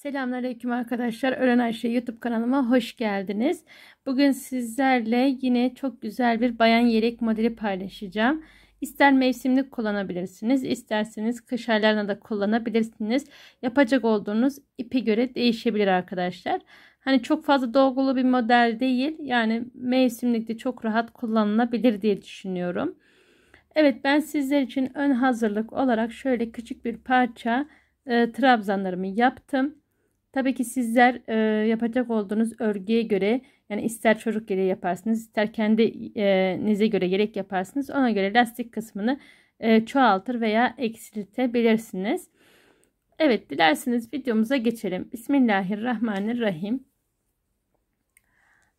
Selamünaleyküm arkadaşlar. Öğren Ayşe YouTube kanalıma hoş geldiniz. Bugün sizlerle yine çok güzel bir bayan yelek modeli paylaşacağım. İster mevsimlik kullanabilirsiniz, isterseniz kış aylarına da kullanabilirsiniz. Yapacak olduğunuz ipe göre değişebilir arkadaşlar. Hani çok fazla dolgulu bir model değil. Yani mevsimlikte çok rahat kullanılabilir diye düşünüyorum. Evet ben sizler için ön hazırlık olarak şöyle küçük bir parça e, trabzanlarımı yaptım. Tabii ki sizler e, yapacak olduğunuz örgüye göre yani ister çocuk yeleği yaparsınız ister kendi kendinize göre yelek yaparsınız. Ona göre lastik kısmını e, çoğaltır veya eksiltebilirsiniz. Evet dilerseniz videomuza geçelim. Bismillahirrahmanirrahim.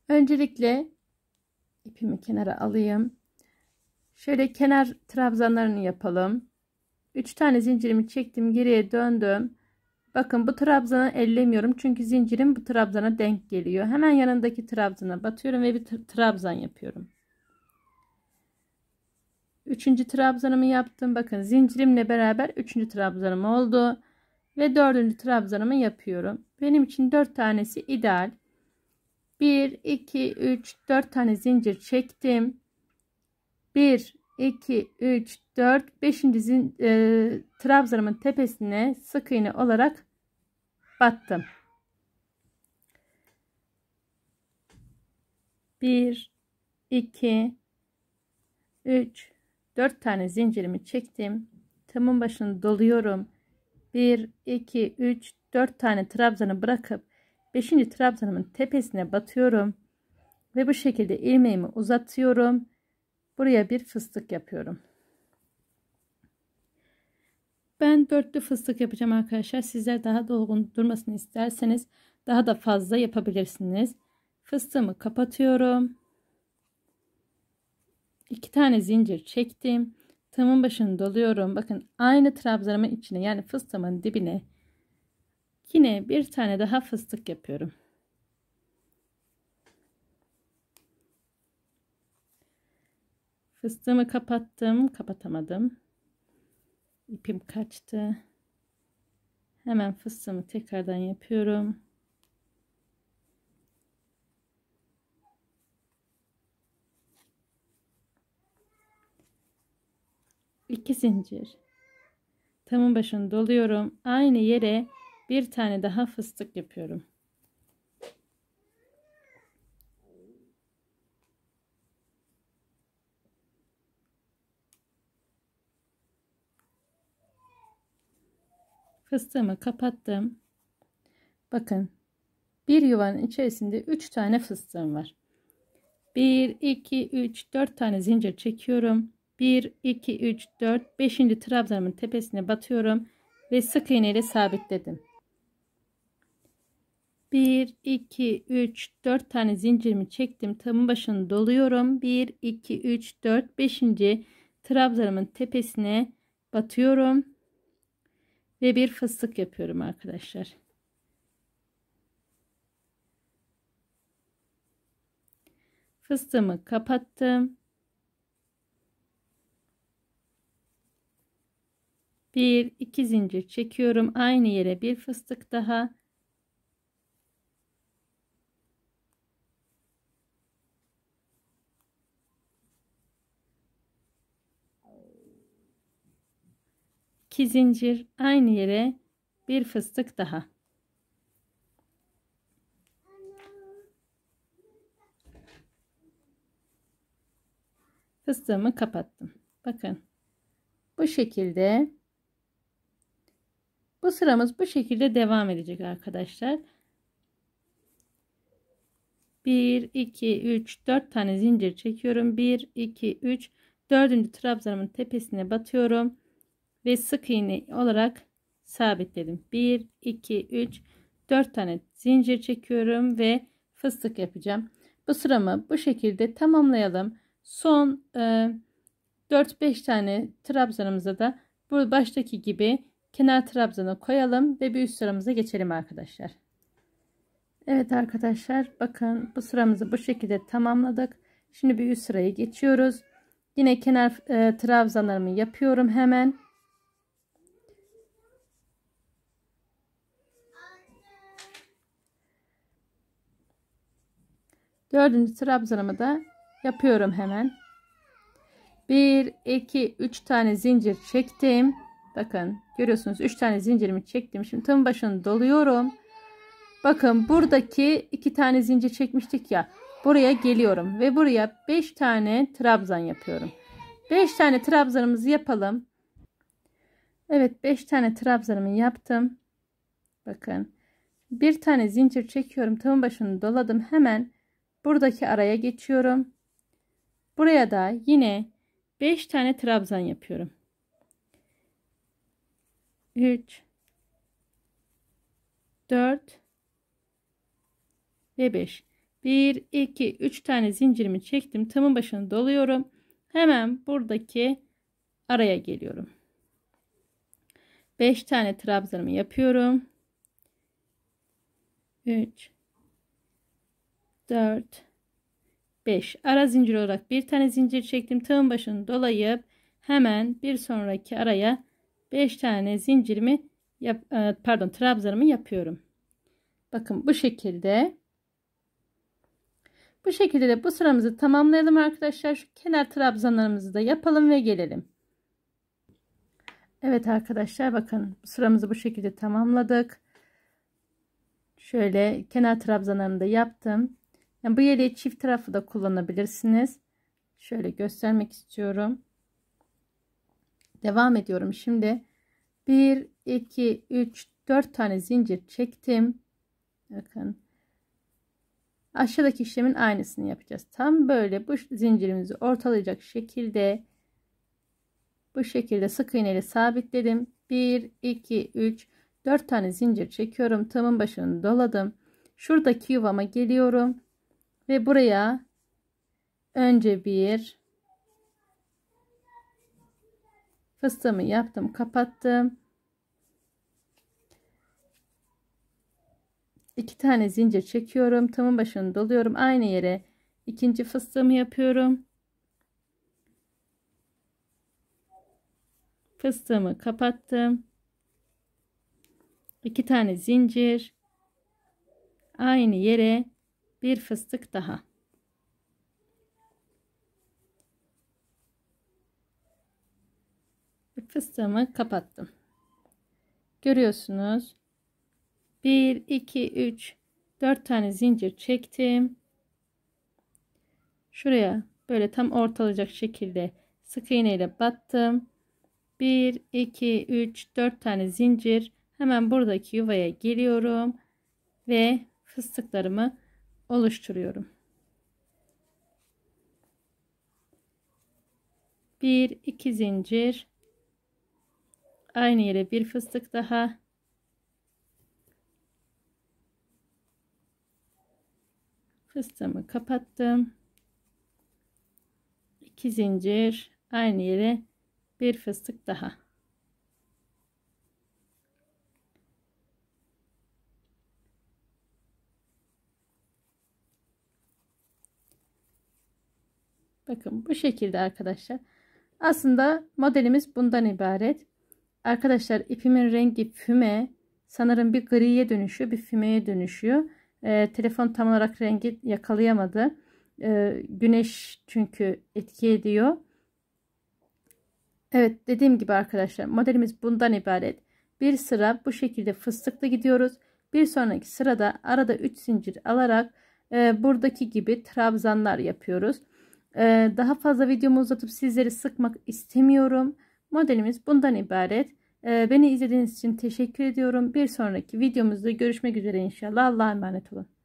Öncelikle ipimi kenara alayım. Şöyle kenar trabzanlarını yapalım. 3 tane zincirimi çektim geriye döndüm. Bakın bu trabzanı ellemiyorum. Çünkü zincirim bu trabzana denk geliyor. Hemen yanındaki trabzana batıyorum ve bir trabzan yapıyorum. Üçüncü trabzanımı yaptım. Bakın zincirimle beraber üçüncü trabzanım oldu. Ve dördüncü trabzanımı yapıyorum. Benim için dört tanesi ideal. Bir, iki, üç, dört tane zincir çektim. Bir. 2 3 4 5. Zin, e, trabzanımın tepesine sık iğne olarak battım. 1 2 3 4 tane zincirimi çektim. Tamın başını doluyorum. 1 2 3 4 tane trabzanı bırakıp 5. trabzanımın tepesine batıyorum ve bu şekilde ilmeğimi uzatıyorum Buraya bir fıstık yapıyorum. Ben dörtlü fıstık yapacağım arkadaşlar. Sizler daha dolgun durmasını isterseniz daha da fazla yapabilirsiniz. Fıstığımı kapatıyorum. İki tane zincir çektim. Tığımın başını doluyorum. Bakın aynı trabzanımın içine yani fıstığımın dibine yine bir tane daha fıstık yapıyorum. Fıstığımı kapattım. Kapatamadım. İpim kaçtı. Hemen fıstığımı tekrardan yapıyorum. İki zincir. Tamın başını doluyorum. Aynı yere bir tane daha fıstık yapıyorum. fıstığımı kapattım. Bakın bir yuvanın içerisinde 3 tane fıstığım var. 1, 2, 3, 4 tane zincir çekiyorum. 1, 2, 3, 4, 5. trabzanımın tepesine batıyorum ve sık iğne ile sabitledim. 1, 2, 3, 4 tane zincirimi çektim. Tamın başını doluyorum. 1, 2, 3, 4, 5. trabzanımın tepesine batıyorum ve bir fıstık yapıyorum arkadaşlar. Fıstığımı kapattım. Bir iki zincir çekiyorum. Aynı yere bir fıstık daha 2 zincir aynı yere bir fıstık daha. Fıstığımı kapattım. Bakın bu şekilde bu sıramız bu şekilde devam edecek arkadaşlar. 1 2 3 4 tane zincir çekiyorum. 1 2 3 4. trabzanımın tepesine batıyorum ve sık iğne olarak sabitledim. 1 2 3 4 tane zincir çekiyorum ve fıstık yapacağım. Bu sıramı bu şekilde tamamlayalım. Son e, 4-5 tane trabzanımıza da bu baştaki gibi kenar trabzanı koyalım ve bir üst sıramıza geçelim arkadaşlar. Evet arkadaşlar bakın bu sıramızı bu şekilde tamamladık. Şimdi bir üst sıraya geçiyoruz. Yine kenar e, trabzanlarımı yapıyorum hemen. Dördüncü trabzanımı da yapıyorum hemen. 1, 2, 3 tane zincir çektim. Bakın görüyorsunuz 3 tane zincirimi çektim. Şimdi tığın başını doluyorum. Bakın buradaki 2 tane zincir çekmiştik ya. Buraya geliyorum ve buraya 5 tane trabzan yapıyorum. 5 tane trabzanımızı yapalım. Evet 5 tane trabzanımı yaptım. Bakın bir tane zincir çekiyorum. Tığın başını doladım. Hemen buradaki araya geçiyorum. Buraya da yine 5 tane trabzan yapıyorum. 3 4 ve 5 1 2 3 tane zincirimi çektim tığımın başını doluyorum hemen buradaki araya geliyorum 5 tane trabzanımı yapıyorum 3 4 5 ara zincir olarak bir tane zincir çektim tığın başını dolayıp hemen bir sonraki araya 5 tane zincirimi yap, e, pardon trabzanımı yapıyorum bakın bu şekilde bu şekilde de bu sıramızı tamamlayalım arkadaşlar şu kenar trabzanlarımızı da yapalım ve gelelim Evet arkadaşlar bakın sıramızı bu şekilde tamamladık şöyle kenar trabzanlarını da yaptım yani bu yeleği çift tarafı da kullanabilirsiniz. Şöyle göstermek istiyorum. Devam ediyorum. Şimdi 1, 2, 3, 4 tane zincir çektim. Bakın. Aşağıdaki işlemin aynısını yapacağız. Tam böyle bu zincirimizi ortalayacak şekilde bu şekilde sık iğne ile sabitledim. 1, 2, 3, 4 tane zincir çekiyorum. Tamın başını doladım. Şuradaki yuvama geliyorum ve buraya önce bir fıstığımı yaptım kapattım iki tane zincir çekiyorum tamın başını doluyorum aynı yere ikinci fıstığımı yapıyorum fıstığımı kapattım iki tane zincir aynı yere bir fıstık daha. Fıstığımı kapattım. Görüyorsunuz. 1 2 3 4 tane zincir çektim. Şuraya böyle tam ortalayacak şekilde sık iğne ile battım. 1 2 3 4 tane zincir hemen buradaki yuvaya geliyorum ve fıstıklarımı oluşturuyorum. 1 2 zincir aynı yere bir fıstık daha fıstığımı kapattım 2 zincir aynı yere bir fıstık daha Bakın bu şekilde arkadaşlar. Aslında modelimiz bundan ibaret. Arkadaşlar ipimin rengi füme. Sanırım bir griye dönüşüyor. Bir fümeye dönüşüyor. Ee, telefon tam olarak rengi yakalayamadı. Ee, güneş çünkü etki ediyor. Evet dediğim gibi arkadaşlar modelimiz bundan ibaret. Bir sıra bu şekilde fıstıklı gidiyoruz. Bir sonraki sırada arada 3 zincir alarak e, buradaki gibi trabzanlar yapıyoruz. Ee, daha fazla videomu uzatıp sizleri sıkmak istemiyorum. Modelimiz bundan ibaret. Ee, beni izlediğiniz için teşekkür ediyorum. Bir sonraki videomuzda görüşmek üzere inşallah. Allah'a emanet olun.